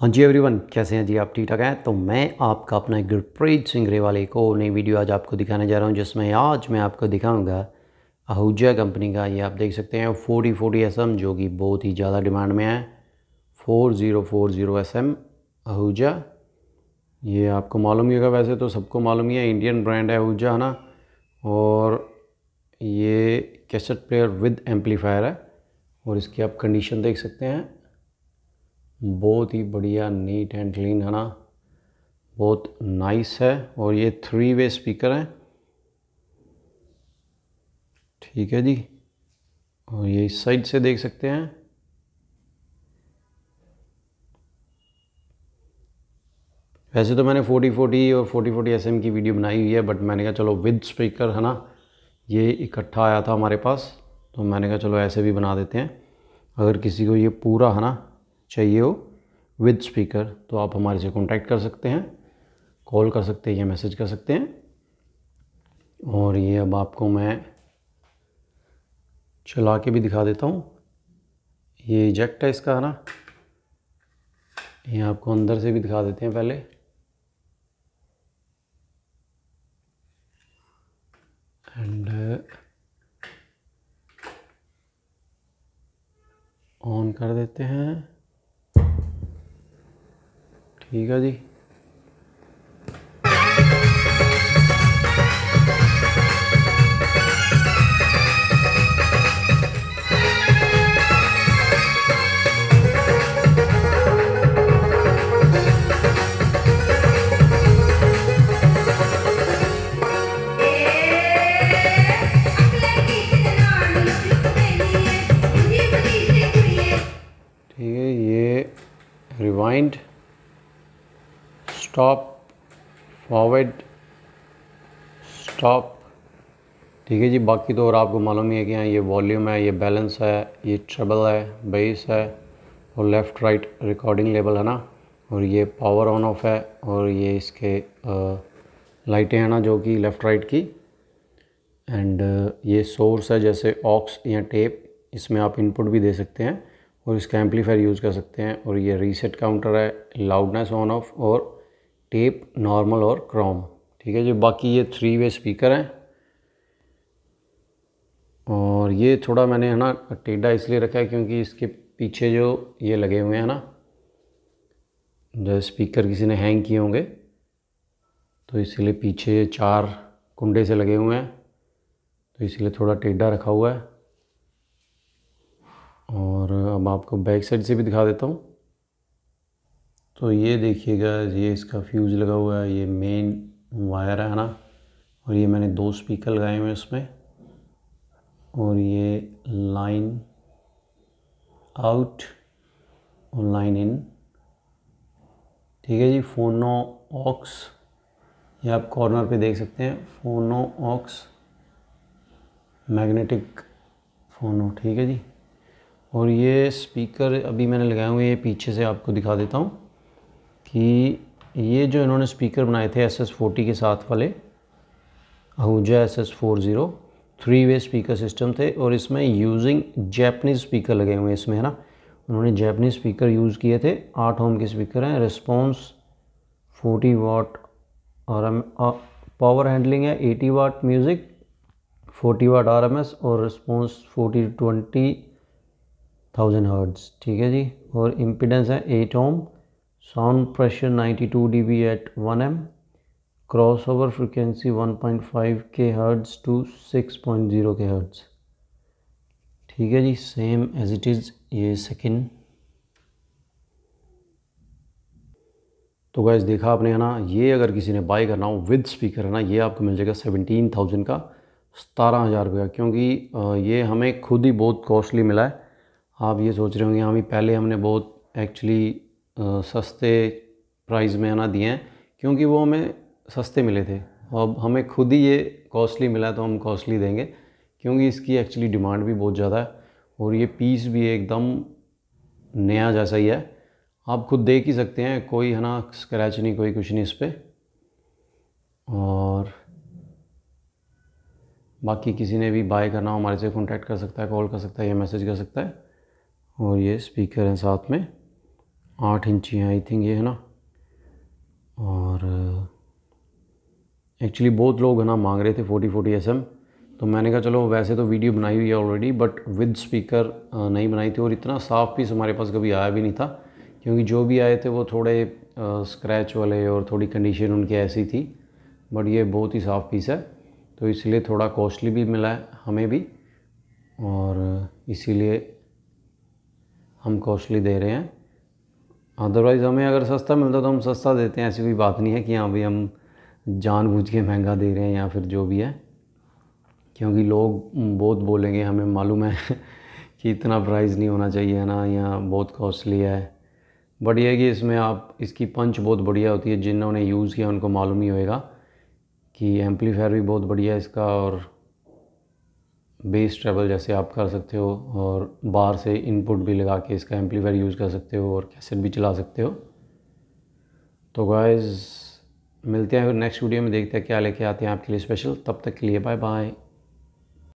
हाँ जी एवरीवन कैसे हैं जी आप ठीक ठाक हैं तो मैं आपका अपना गुरप्रीत सिंह एक को नई वीडियो आज आपको दिखाने जा रहा हूं जिसमें आज मैं आपको दिखाऊंगा आहूजा कंपनी का ये आप देख सकते हैं फोर्टी फोर्टी एस एम जो कि बहुत ही ज़्यादा डिमांड में है four zero four zero S M Ahuja ये आपको मालूम ही होगा वैसे तो सबको मालूम ही है इंडियन ब्रांड है आहूजा है ना और ये कैसेट प्लेयर विद एम्पलीफायर है और इसकी आप कंडीशन देख सकते हैं बहुत ही बढ़िया नीट एंड क्लीन है ना बहुत नाइस है और ये थ्री वे स्पीकर हैं ठीक है जी और ये इस साइड से देख सकते हैं वैसे तो मैंने 40 40 और 40 40 एस की वीडियो बनाई हुई है बट मैंने कहा चलो विद स्पीकर है ना ये इकट्ठा आया था हमारे पास तो मैंने कहा चलो ऐसे भी बना देते हैं अगर किसी को ये पूरा है ना चाहिए हो विद स्पीकर तो आप हमारे से कॉन्टैक्ट कर सकते हैं कॉल कर सकते हैं या मैसेज कर सकते हैं और ये अब आपको मैं चला के भी दिखा देता हूँ ये इजेक्ट है इसका है ना ये आपको अंदर से भी दिखा देते हैं पहले एंड ऑन uh, कर देते हैं ठीक है जी ठीक है ये रिवाइंड स्टॉप फॉरवर्ड स्टॉप ठीक है जी बाकी तो और आपको मालूम ही है कि हाँ ये वॉल्यूम है ये बैलेंस है ये ट्रबल है बेस है और लेफ़्ट राइट रिकॉर्डिंग लेवल है ना और ये पावर ऑन ऑफ है और ये इसके लाइटें हैं ना जो कि लेफ़्ट राइट की एंड ये सोर्स है जैसे ऑक्स या टेप इसमें आप इनपुट भी दे सकते हैं और इसका एम्पलीफायर यूज़ कर सकते हैं और ये रीसेट काउंटर है लाउडनेस ऑन ऑफ और टेप नॉर्मल और क्रोम ठीक है जी बाकी ये थ्री वे स्पीकर हैं और ये थोड़ा मैंने है ना टेढ़ा इसलिए रखा है क्योंकि इसके पीछे जो ये लगे हुए हैं ना जो स्पीकर किसी ने हैंग किए होंगे तो इसलिए पीछे चार कुंडे से लगे हुए हैं तो इसलिए थोड़ा टेढ़ा रखा हुआ है और अब आपको बैक साइड से भी दिखा देता हूँ तो ये देखिएगा ये इसका फ्यूज़ लगा हुआ है ये मेन वायर है ना और ये मैंने दो स्पीकर लगाए हुए हैं इसमें और ये लाइन आउट और लाइन इन ठीक है जी फोनो ऑक्स ये आप कॉर्नर पे देख सकते हैं फोनो ऑक्स मैग्नेटिक फोनो ठीक है जी और ये स्पीकर अभी मैंने लगाए हुए ये पीछे से आपको दिखा देता हूँ कि ये जो इन्होंने स्पीकर बनाए थे एस एस फोर्टी के साथ वाले Ahuja S S four zero three way speaker system थे और इसमें यूजिंग जैपनीज़ स्पीकर लगे हुए हैं इसमें है ना उन्होंने जैपनीज़ स्पीकर यूज़ किए थे आठ होम के स्पीकर हैं response forty watt R M power handling है eighty watt music forty watt R M S और response forty twenty thousand hertz ठीक है जी और इम्पिडेंस है eight ohm over frequency 92 point five K hertz to six point zero K hertz ठीक है जी सेम एज इट इज़ ये सेकेंड तो गैस देखा आपने है ना ये अगर किसी ने बाई करना हो विद स्पीकर है ना ये आपको मिल जाएगा सेवनटीन थाउजेंड का सतारह हज़ार रुपये क्योंकि ये हमें खुद ही बहुत कॉस्टली मिला है आप ये सोच रहे होंगे हमें हाँ, पहले हमने बहुत एक्चुअली सस्ते प्राइस में है ना दिए हैं क्योंकि वो हमें सस्ते मिले थे अब हमें खुद ही ये कॉस्टली मिला तो हम कॉस्टली देंगे क्योंकि इसकी एक्चुअली डिमांड भी बहुत ज़्यादा है और ये पीस भी एकदम नया जैसा ही है आप खुद देख ही सकते हैं कोई है ना स्क्रैच नहीं कोई कुछ नहीं इस पर और बाकी किसी ने भी बाय करना हो हमारे से कांटेक्ट कर सकता है कॉल कर सकता है या मैसेज कर सकता है और ये स्पीकर हैं साथ में आठ इंची है आई थिंक ये है ना और एक्चुअली बहुत लोग है ना मांग रहे थे फोर्टी फोर्टी एस एम तो मैंने कहा चलो वैसे तो वीडियो बनाई हुई है ऑलरेडी बट विद स्पीकर नहीं बनाई थी और इतना साफ पीस हमारे पास कभी आया भी नहीं था क्योंकि जो भी आए थे वो थोड़े स्क्रैच वाले और थोड़ी कंडीशन उनकी ऐसी थी बट ये बहुत ही साफ़ पीस है तो इसलिए थोड़ा कॉस्टली भी मिला है हमें भी और इसीलिए हम कॉस्टली दे रहे हैं अदरवाइज़ हमें अगर सस्ता मिलता तो हम सस्ता देते हैं ऐसी कोई बात नहीं है कि हाँ भाई हम जानबूझ के महंगा दे रहे हैं या फिर जो भी है क्योंकि लोग बहुत बोलेंगे हमें मालूम है कि इतना प्राइस नहीं होना चाहिए है ना या बहुत कॉस्टली है बट यह कि इसमें आप इसकी पंच बहुत बढ़िया होती है जिन्होंने यूज़ किया उनको मालूम ही होएगा कि एम्पलीफायर भी बहुत बढ़िया है इसका और बेस ट्रेबल जैसे आप कर सकते हो और बाहर से इनपुट भी लगा के इसका एम्पलीफायर यूज़ कर सकते हो और कैसेट भी चला सकते हो तो गाइज़ मिलते हैं फिर नेक्स्ट वीडियो में देखते हैं क्या लेके आते हैं आपके लिए स्पेशल तब तक के लिए बाय बाय